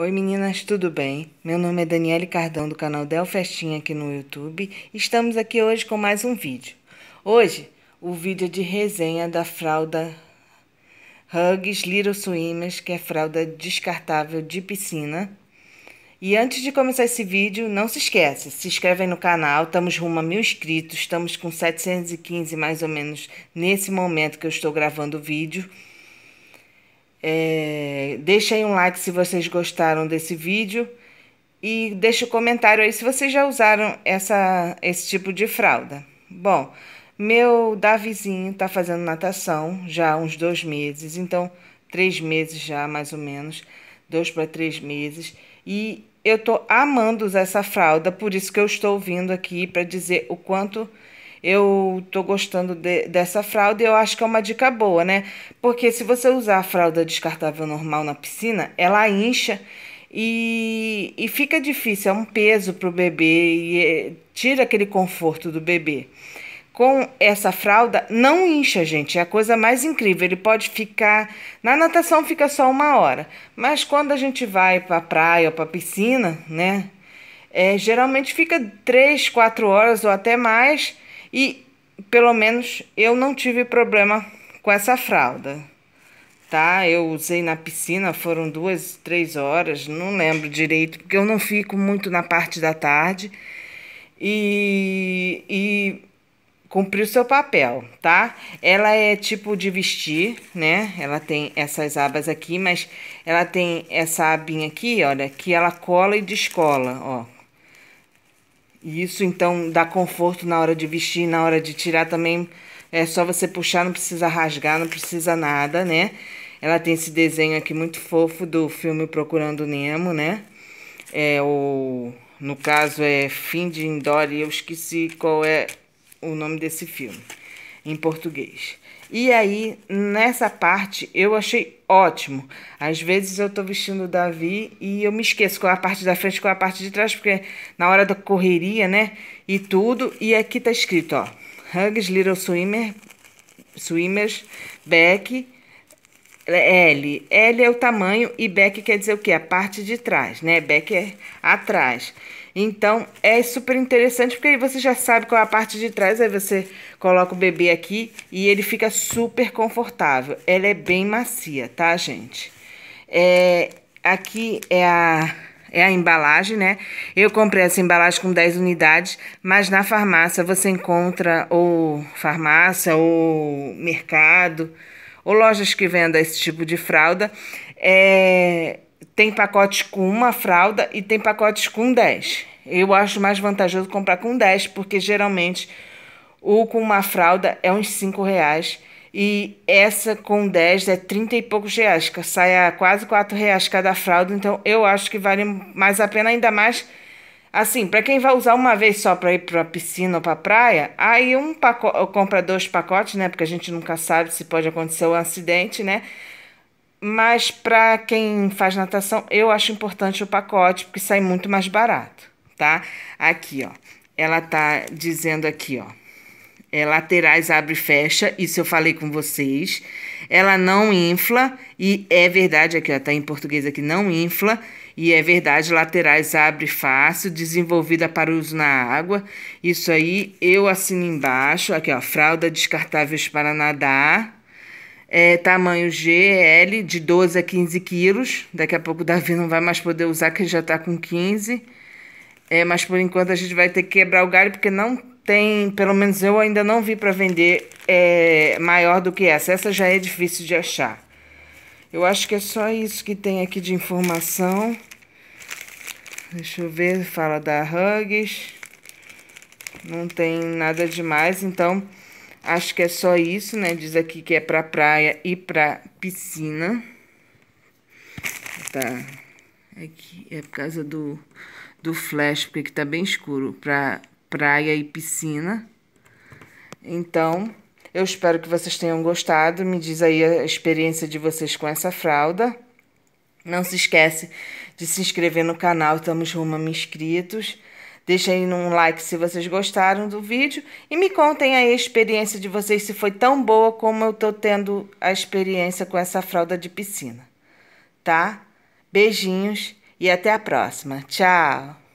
Oi meninas, tudo bem? Meu nome é Daniele Cardão do canal Del Festinha aqui no YouTube. Estamos aqui hoje com mais um vídeo. Hoje, o vídeo é de resenha da fralda Hugs Little Swimmers, que é fralda descartável de piscina. E antes de começar esse vídeo, não se esquece, se inscreve no canal, estamos rumo a mil inscritos, estamos com 715 mais ou menos nesse momento que eu estou gravando o vídeo. É, aí um like se vocês gostaram desse vídeo e deixe um comentário aí se vocês já usaram essa, esse tipo de fralda. Bom, meu Davizinho está fazendo natação já há uns dois meses, então três meses já mais ou menos, dois para três meses, e eu tô amando usar essa fralda, por isso que eu estou vindo aqui para dizer o quanto eu tô gostando de, dessa fralda e eu acho que é uma dica boa, né? Porque se você usar a fralda descartável normal na piscina, ela incha e, e fica difícil, é um peso para o bebê e é, tira aquele conforto do bebê. Com essa fralda, não incha, gente, é a coisa mais incrível. Ele pode ficar. Na natação fica só uma hora, mas quando a gente vai para a praia ou para a piscina, né? É, geralmente fica três, quatro horas ou até mais e pelo menos eu não tive problema com essa fralda, tá? Eu usei na piscina, foram duas, três horas, não lembro direito, porque eu não fico muito na parte da tarde. E, e cumpriu seu papel, tá? Ela é tipo de vestir, né? Ela tem essas abas aqui, mas ela tem essa abinha aqui, olha, que ela cola e descola, ó. E isso então dá conforto na hora de vestir, na hora de tirar também. É só você puxar, não precisa rasgar, não precisa nada, né? Ela tem esse desenho aqui muito fofo do filme Procurando Nemo, né? É o no caso é Finding Dory, eu esqueci qual é o nome desse filme em português. E aí, nessa parte, eu achei ótimo. Às vezes eu estou vestindo o Davi e eu me esqueço qual é a parte da frente, qual é a parte de trás, porque na hora da correria, né, e tudo, e aqui tá escrito, ó, Hugs Little Swimmer, Swimmers, Back, L. L é o tamanho e back quer dizer o quê? A parte de trás, né? Back é atrás. Então é super interessante porque aí você já sabe qual é a parte de trás, aí você coloca o bebê aqui e ele fica super confortável. Ela é bem macia, tá, gente? É, aqui é a é a embalagem, né? Eu comprei essa embalagem com 10 unidades, mas na farmácia você encontra ou farmácia ou mercado ou lojas que vendam esse tipo de fralda. É, tem pacotes com uma fralda e tem pacotes com 10. Eu acho mais vantajoso comprar com 10, porque geralmente o com uma fralda é uns 5 reais. E essa com 10 é 30 e poucos reais, que sai a quase 4 reais cada fralda. Então eu acho que vale mais a pena, ainda mais assim, para quem vai usar uma vez só para ir para piscina ou para praia, aí um pacote, compra dois pacotes, né? Porque a gente nunca sabe se pode acontecer um acidente, né? Mas para quem faz natação, eu acho importante o pacote, porque sai muito mais barato, tá? Aqui, ó. Ela tá dizendo aqui, ó. É, laterais abre e fecha, isso eu falei com vocês. Ela não infla, e é verdade, aqui, ó, tá em português aqui, não infla. E é verdade, laterais abre fácil, desenvolvida para uso na água. Isso aí eu assino embaixo. Aqui, ó, fralda descartáveis para nadar é, tamanho GL, de 12 a 15 quilos. Daqui a pouco o Davi não vai mais poder usar, que já está com 15. É, mas por enquanto a gente vai ter que quebrar o galho, porque não tem, pelo menos eu ainda não vi para vender é, maior do que essa. Essa já é difícil de achar. Eu acho que é só isso que tem aqui de informação. Deixa eu ver, fala da Hugs. Não tem nada demais, então... Acho que é só isso, né? Diz aqui que é para praia e para piscina. Tá. Aqui é, é por causa do, do flash, porque aqui tá bem escuro. Para praia e piscina. Então, eu espero que vocês tenham gostado. Me diz aí a experiência de vocês com essa fralda. Não se esquece de se inscrever no canal. Estamos rumo a mil inscritos. Deixem um like se vocês gostaram do vídeo e me contem a experiência de vocês se foi tão boa como eu tô tendo a experiência com essa fralda de piscina, tá? Beijinhos e até a próxima. Tchau.